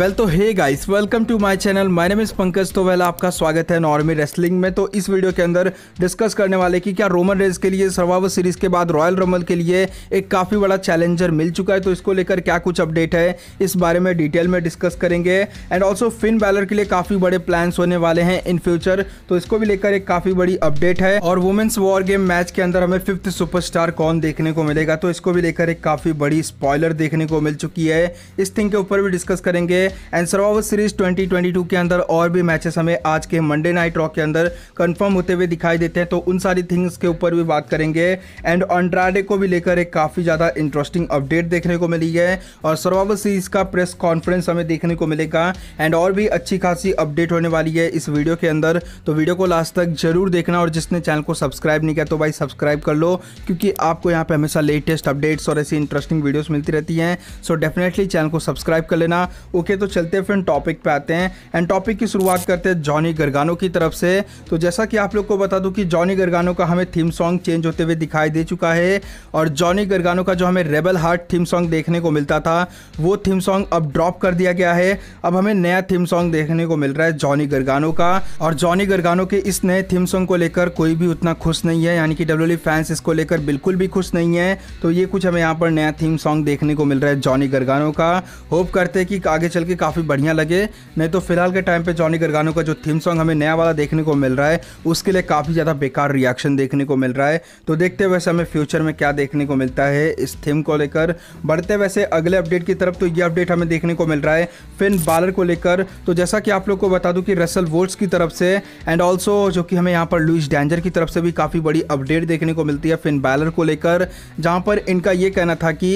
well तो hey guys welcome to my channel my name is Pankaj तो well आपका स्वागत है नॉर्मी रेसलिंग e में तो इस वीडियो के अंदर डिस्कस करने वाले कि क्या रोमन रेस के लिए सर्वावर सीरीज के बाद रॉयल रमल के लिए एक काफ़ी बड़ा चैलेंजर मिल चुका है तो इसको लेकर क्या कुछ अपडेट है इस बारे में डिटेल में डिस्कस करेंगे एंड ऑल्सो फिन बैलर के लिए काफ़ी बड़े प्लान्स होने वाले हैं इन फ्यूचर तो इसको भी लेकर एक काफ़ी बड़ी अपडेट है और वुमेन्स वॉर गेम मैच के अंदर हमें फिफ्थ सुपरस्टार कौन देखने को मिलेगा तो इसको भी लेकर एक काफ़ी बड़ी स्पॉयलर देखने को मिल चुकी है इस थिंग के ऊपर भी डिस्कस करेंगे एंड सर्वावर सीरीज 2022 के अंदर और भी मैचेस हमें आज के मंडे नाइट रॉक के अंदर कंफर्म होते हुए दिखाई देते हैं तो उन सारी थिंग्स के ऊपर भी बात करेंगे एंड ऑन्ड्राडे को भी लेकर एक काफ़ी ज़्यादा इंटरेस्टिंग अपडेट देखने को मिली है और सर्वावर सीरीज का प्रेस कॉन्फ्रेंस हमें देखने को मिलेगा एंड और भी अच्छी खासी अपडेट होने वाली है इस वीडियो के अंदर तो वीडियो को लास्ट तक जरूर देखना और जिसने चैनल को सब्सक्राइब नहीं किया तो भाई सब्सक्राइब कर लो क्योंकि आपको यहाँ पे हमेशा लेटेस्ट अपडेट्स और ऐसी इंटरेस्टिंग वीडियोस मिलती रहती हैं सो डेफिनेटली चैनल को सब्सक्राइब कर लेना ओके okay, ओके तो चलते हैं फिर टॉपिक पे आते हैं एंड टॉपिक की शुरुआत करते हैं जॉनी गरगानो की तरफ से तो जैसा कि आप लोग को बता दूं कि जॉनी गरगानो का हमें थीम सॉन्ग चेंज होते हुए दिखाई दे चुका है और जॉनी गरगानो का जो हमें रेबल हार्ट थीम सॉन्ग देखने को मिलता था वो थीम सॉन्ग अब ड्रॉप कर दिया गया है अब हमें नया थीम सॉन्ग देखने को मिल रहा है जॉनी गरगानो का और जॉनी गरगानो के इस नए थीम सॉन्ग को लेकर कोई भी उतना खुश नहीं है यानी कि डब्ल्यू फैंस e इसको लेकर बिल्कुल भी खुश नहीं है तो ये कुछ हमें यहाँ पर नया थीम सॉन्ग देखने को मिल रहा है जॉनी गरगानो का होप करते हैं कि आगे चल चल के काफ़ी बढ़िया लगे नहीं तो फिलहाल के टाइम पे जॉनी गरगानो का जो थीम सॉन्ग हमें नया वाला देखने को मिल रहा है उसके लिए काफ़ी ज़्यादा बेकार रिएक्शन देखने को मिल रहा है तो देखते वैसे हमें फ्यूचर में क्या देखने को मिलता है इस थीम को लेकर बढ़ते वैसे अगले अपडेट की तरफ तो ये अपडेट हमें देखने को मिल रहा है फिन बालर को लेकर तो जैसा कि आप लोग को बता दूँ कि रसल वोट्स की तरफ से एंड ऑल्सो जो कि हमें यहाँ पर लुइस डेंजर की तरफ से भी काफ़ी बड़ी अपडेट देखने को मिलती है फिन बैलर को लेकर जहाँ पर इनका ये कहना था कि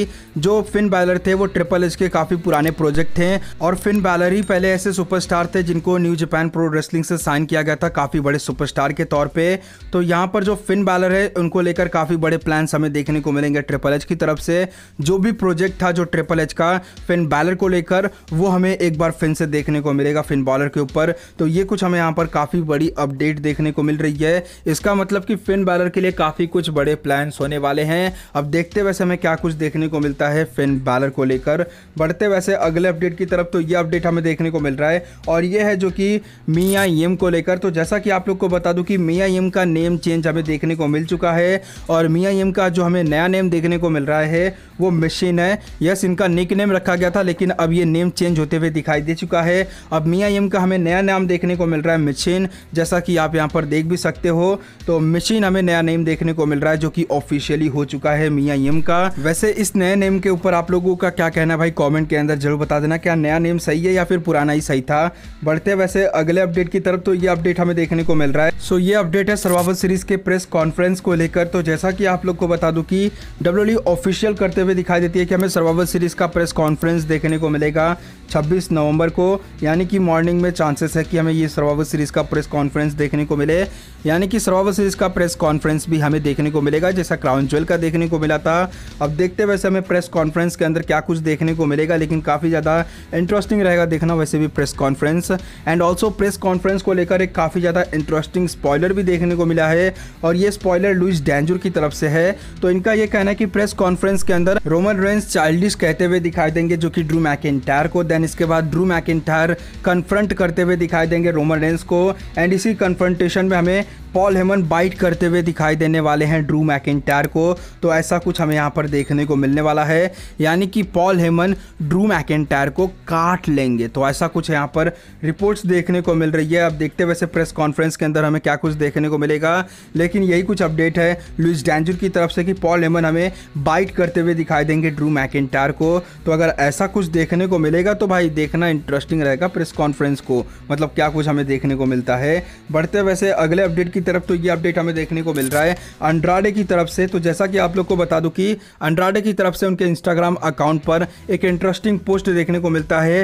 जो फिन बैलर थे वो ट्रिपल एच के काफ़ी पुराने प्रोजेक्ट थे और फिन बैलर ही पहले ऐसे सुपरस्टार थे जिनको न्यू जापान प्रो रेसलिंग से साइन किया गया था काफ़ी बड़े सुपरस्टार के तौर पे तो यहाँ पर जो फिन बैलर है उनको लेकर काफ़ी बड़े प्लान्स हमें देखने को मिलेंगे ट्रिपल एच की तरफ से जो भी प्रोजेक्ट था जो ट्रिपल एच का फिन बैलर को लेकर वो हमें एक बार फिन से देखने को मिलेगा फिन बॉलर के ऊपर तो ये कुछ हमें यहाँ पर काफ़ी बड़ी अपडेट देखने को मिल रही है इसका मतलब कि फिन बैलर के लिए काफ़ी कुछ बड़े प्लान्स होने वाले हैं अब देखते वैसे हमें क्या कुछ देखने को मिलता है फिन बैलर को लेकर बढ़ते वैसे अगले अपडेट की तरफ मतलब तो ये अपडेट हमें देखने को मिल रहा है और ये है जो कि मियाँ यम को लेकर तो जैसा कि आप लोग को बता दूं कि मियाँ यम का नेम चेंज हमें देखने को मिल चुका है और मियाँ यम का जो हमें नया नेम देखने को मिल रहा है वो मशीन है यस इनका निक नेम रखा गया था लेकिन अब ये नेम चेंज होते हुए दिखाई दे चुका है अब मियाँ यम का हमें नया नाम देखने को मिल रहा है मशीन जैसा कि आप यहाँ पर देख भी सकते हो तो मशीन हमें नया नेम देखने को मिल रहा है जो कि ऑफिशियली हो चुका है मियाँ यम का वैसे इस नए नेम के ऊपर आप लोगों का क्या कहना भाई कॉमेंट के अंदर जरूर बता देना क्या नया नेम सही है या फिर पुराना ही सही था बढ़ते वैसे अगले अपडेट की तरफ तो ये अपडेट हमें देखने को मिल रहा है सो ये अपडेट है सर्वावल सीरीज के प्रेस कॉन्फ्रेंस को लेकर तो जैसा कि आप लोग को बता दूं कि डब्ल्यू e ऑफिशियल करते हुए दिखाई देती है कि हमें सर्वावल सीरीज का प्रेस कॉन्फ्रेंस देखने को मिलेगा 26 नवंबर को यानी कि मॉर्निंग में चांसेस है कि हमें ये सर्वावल सीरीज का प्रेस कॉन्फ्रेंस देखने को मिले यानी कि सर्वावल सीरीज का प्रेस कॉन्फ्रेंस भी हमें देखने को मिलेगा जैसा क्राउन ज्वेल का देखने को मिला था अब देखते वैसे हमें प्रेस कॉन्फ्रेंस के अंदर क्या कुछ देखने को मिलेगा लेकिन काफ़ी ज़्यादा इंटरेस्टिंग रहेगा देखना वैसे भी press conference and also press conference को लेकर एक काफ़ी ज़्यादा इंटरेस्टिंग स्पॉयलर भी देखने को मिला है और ये स्पॉयलर लुइस डेंजर की तरफ से है तो इनका ये कहना है कि प्रेस कॉन्फ्रेंस के अंदर रोमन रेंस चाइल्डिश कहते हुए दिखाई देंगे जो कि ड्रू मैक को देन इसके बाद ड्रू मैक कन्फ्रंट करते हुए दिखाई देंगे रोमन रेंस को एंड इसी कन्फ्रंटेशन में हमें पॉल हेमन बाइट करते हुए दिखाई देने वाले हैं ड्रू मैक को तो ऐसा कुछ हमें यहाँ पर देखने को मिलने वाला है यानी कि पॉल हेमन ड्रू मैक को काट लेंगे तो ऐसा कुछ यहाँ पर रिपोर्ट्स देखने को मिल रही है अब देखते वैसे प्रेस कॉन्फ्रेंस के अंदर हमें क्या कुछ देखने को मिलेगा लेकिन यही कुछ अपडेट है लुइस डैंजुर की तरफ से कि पॉल लेमन हमें बाइट करते हुए दिखाई देंगे ड्रू मैकेंटार को तो अगर ऐसा कुछ देखने को मिलेगा तो भाई देखना इंटरेस्टिंग रहेगा प्रेस कॉन्फ्रेंस को मतलब क्या कुछ हमें देखने को मिलता है बढ़ते वैसे अगले अपडेट की तरफ तो ये अपडेट हमें देखने को मिल रहा है अंड्राडे की तरफ से तो जैसा कि आप लोग को बता दूं कि अंड्राडे की तरफ से उनके इंस्टाग्राम अकाउंट पर एक इंटरेस्टिंग पोस्ट देखने को मिलता का है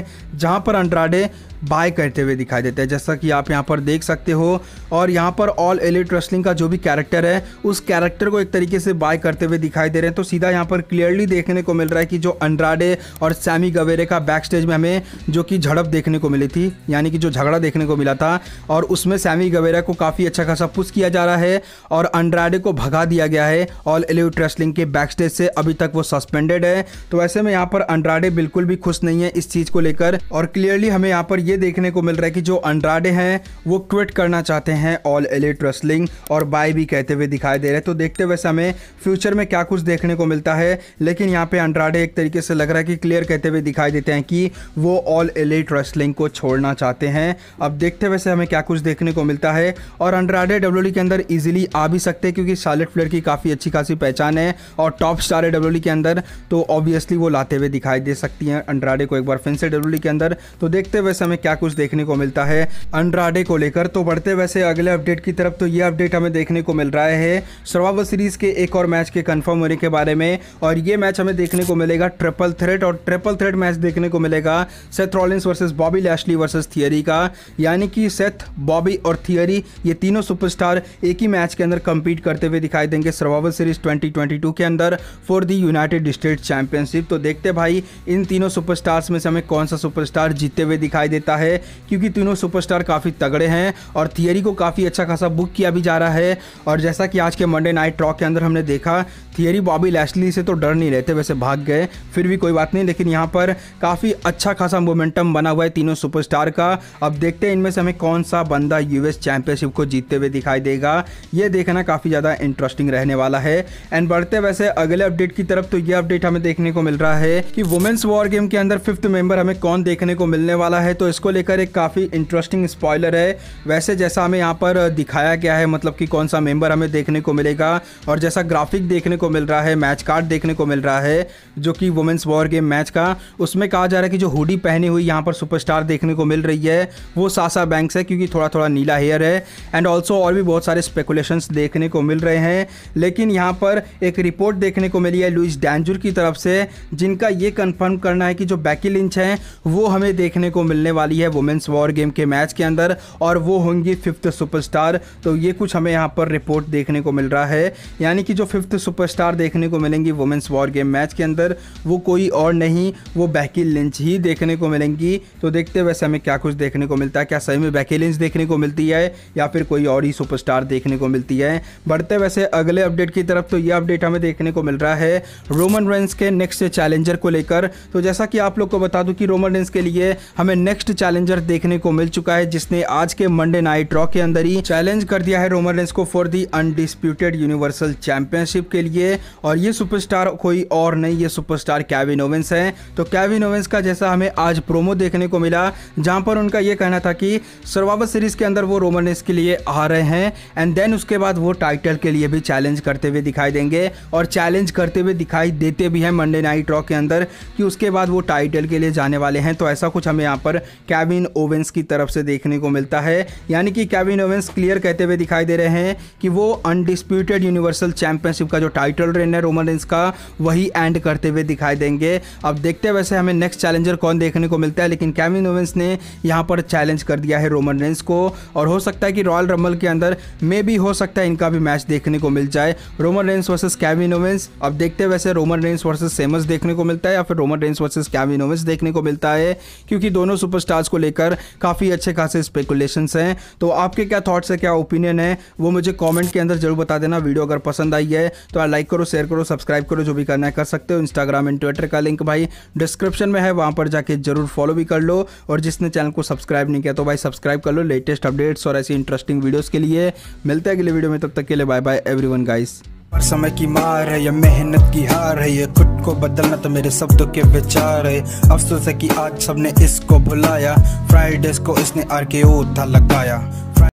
जहां पर अंड्राडे बाय करते हुए दिखाई देते हैं जैसा कि आप यहाँ पर देख सकते हो और यहाँ पर ऑल एलिट रेस्लिंग का जो भी कैरेक्टर है उस कैरेक्टर को एक तरीके से बाय करते हुए दिखाई दे रहे हैं तो सीधा यहाँ पर क्लियरली देखने को मिल रहा है कि जो अंड्राडे और सैमी गवेरे का बैक स्टेज में हमें जो कि झड़प देखने को मिली थी यानी कि जो झगड़ा देखने को मिला था और उसमें सैमी गवेरा को काफ़ी अच्छा खासा पुस किया जा रहा है और अंड्राडे को भगा दिया गया है ऑल एलिट रेस्लिंग के बैक स्टेज से अभी तक वो सस्पेंडेड है तो ऐसे में यहाँ पर अंड्राडे बिल्कुल भी खुश नहीं है इस चीज़ को लेकर और क्लियरली हमें यहाँ पर ये देखने को मिल रहा है कि जो अंड्राडे हैं वो क्विट करना चाहते हैं ऑल एलिट रेसलिंग और बाय भी कहते हुए दिखाई दे रहे हैं तो देखते हुए समय फ्यूचर में क्या कुछ देखने को मिलता है लेकिन यहाँ पे अंड्राडे एक तरीके से लग रहा है कि क्लियर कहते हुए दिखाई देते हैं कि वो ऑल एलिट रेसलिंग को छोड़ना चाहते हैं अब देखते हुए हमें क्या कुछ देखने को मिलता है और अंड्राडे डब्ल्यू e के अंदर ईजिली आ भी सकते हैं क्योंकि शार्लेट फ्लेयर की काफ़ी अच्छी खासी पहचान है और टॉप स्टार है डब्ल्यू e के अंदर तो ऑब्वियसली वो लाते हुए दिखाई दे सकती हैं अंड्राडे को एक बार फिर से डब्ल्यू e के अंदर तो देखते हुए हमें क्या कुछ देखने को मिलता है अंड्राडे को लेकर तो बढ़ते वैसे अगले अपडेट की तरफ तो ये अपडेट हमें देखने को मिल रहा है सर्वाइवल सीरीज के एक और मैच के कन्फर्म होने के बारे में और ये मैच हमें देखने को मिलेगा ट्रिपल थ्रेड और ट्रिपल थ्रेड मैच देखने को मिलेगा Seth Rollins versus Bobby Lashley versus Theory का यानी कि सेथ बॉबी और थियरी ये तीनों सुपरस्टार एक ही मैच के अंदर कंपीट करते हुए दिखाई देंगे सर्वाइवल सीरीज 2022 के अंदर for the United State Championship तो देखते भाई इन तीनों सुपरस्टार्स में से हमें कौन सा सुपरस्टार जीते हुए दिखाई देता सकता है क्योंकि तीनों सुपरस्टार काफ़ी तगड़े हैं और थियरी को काफ़ी अच्छा खासा बुक किया भी जा रहा है और जैसा कि आज के मंडे नाइट ट्रॉक के अंदर हमने देखा थियरी बॉबी लैशली से तो डर नहीं रहते वैसे भाग गए फिर भी कोई बात नहीं लेकिन यहाँ पर काफ़ी अच्छा खासा मोमेंटम बना हुआ है तीनों सुपरस्टार का अब देखते हैं इनमें से हमें कौन सा बंदा यूएस चैंपियनशिप को जीतते हुए दिखाई देगा ये देखना काफ़ी ज़्यादा इंटरेस्टिंग रहने वाला है एंड बढ़ते वैसे अगले अपडेट की तरफ तो ये अपडेट हमें देखने को मिल रहा है कि वुमेंस वॉर गेम के अंदर फिफ्थ मेंबर हमें कौन देखने को मिलने वाला है तो इसको लेकर एक काफ़ी इंटरेस्टिंग स्पॉयलर है वैसे जैसा हमें यहाँ पर दिखाया गया है मतलब कि कौन सा मेंबर हमें देखने को मिलेगा और जैसा ग्राफिक देखने को मिल रहा है मैच कार्ड देखने को मिल रहा है जो कि वुमेंस वॉर गेम मैच का उसमें कहा जा रहा है कि जो हुडी पहनी हुई यहाँ पर सुपरस्टार देखने को मिल रही है वो सासा बैंक्स है क्योंकि थोड़ा थोड़ा नीला हेयर है एंड ऑल्सो और भी बहुत सारे स्पेकुलेशन देखने को मिल रहे हैं लेकिन यहाँ पर एक रिपोर्ट देखने को मिली है लुइस डैंजुर की तरफ से जिनका ये कन्फर्म करना है कि जो बैकी लिंच हैं वो हमें देखने को मिलने वाली है वुमेंस वॉर गेम के मैच के अंदर और वो होंगी फिफ्थ सुपरस्टार तो ये कुछ हमें यहाँ पर रिपोर्ट देखने को मिल रहा है यानी कि जो फिफ्थ सुपर सुपरस्टार देखने को मिलेंगी वुमेंस वॉर गेम मैच के अंदर वो कोई और नहीं वो बैकी लिंच ही देखने को मिलेंगी तो देखते हुए हमें क्या कुछ देखने को मिलता है क्या सही में बैकी लिंच देखने को मिलती है या फिर कोई और ही सुपरस्टार देखने को मिलती है बढ़ते वैसे अगले अपडेट की तरफ तो ये अपडेट हमें देखने को मिल रहा है रोमन रेंस के नेक्स्ट चैलेंजर को लेकर तो जैसा कि आप लोग को बता दूँ कि रोमन रेंस के लिए हमें नेक्स्ट चैलेंजर देखने को मिल चुका है जिसने आज के मंडे नाइट रॉ के अंदर ही चैलेंज कर दिया है रोमन रेंस को for the undisputed universal championship के लिए चाहिए और ये सुपरस्टार कोई और नहीं ये सुपरस्टार कैविन ओवेंस है तो कैविन ओवेंस का जैसा हमें आज प्रोमो देखने को मिला जहां पर उनका ये कहना था कि सर्वावर सीरीज़ के अंदर वो रोमन रेस के लिए आ रहे हैं एंड देन उसके बाद वो टाइटल के लिए भी चैलेंज करते हुए दिखाई देंगे और चैलेंज करते हुए दिखाई देते भी हैं मंडे नाइट रॉक के अंदर कि उसके बाद वो टाइटल के लिए जाने वाले हैं तो ऐसा कुछ हमें यहाँ पर कैविन ओवेंस की तरफ से देखने को मिलता है यानी कि कैविन ओवेंस क्लियर कहते हुए दिखाई दे रहे हैं कि वो अनडिस्प्यूटेड यूनिवर्सल चैंपियनशिप का जो टाइटल टाइटल रेन है रोमन रेंस का वही एंड करते हुए दिखाई देंगे अब देखते हैं वैसे हमें नेक्स्ट चैलेंजर कौन देखने को मिलता है लेकिन कैमिन ओवेंस ने यहाँ पर चैलेंज कर दिया है रोमन रेंस को और हो सकता है कि रॉयल रंबल के अंदर मे भी हो सकता है इनका भी मैच देखने को मिल जाए Roman Reigns versus Kevin Owens अब देखते वैसे रोमन रेंस वर्सेज सेमस देखने को मिलता है या फिर Roman Reigns versus Kevin Owens देखने को मिलता है क्योंकि दोनों सुपरस्टार्स को लेकर काफ़ी अच्छे खासे स्पेकुलेशन हैं तो आपके क्या थाट्स है क्या ओपिनियन है वो मुझे कॉमेंट के अंदर जरूर बता देना वीडियो अगर पसंद आई है तो लाइक लाइक करो शेयर करो सब्सक्राइब करो जो भी करना है कर सकते हो इंस्टाग्राम एंड ट्विटर का लिंक भाई डिस्क्रिप्शन में है वहाँ पर जाके जरूर फॉलो भी कर लो और जिसने चैनल को सब्सक्राइब नहीं किया तो भाई सब्सक्राइब कर लो लेटेस्ट अपडेट्स और ऐसी इंटरेस्टिंग वीडियोज़ के लिए मिलते हैं अगले वीडियो में तब तक के लिए bye bye everyone guys पर समय की मार है या मेहनत की हार है ये खुद को बदलना तो मेरे शब्दों के विचार है अफसोस है कि आज सबने इसको भुलाया फ्राइडेज को इसने आर के था लगाया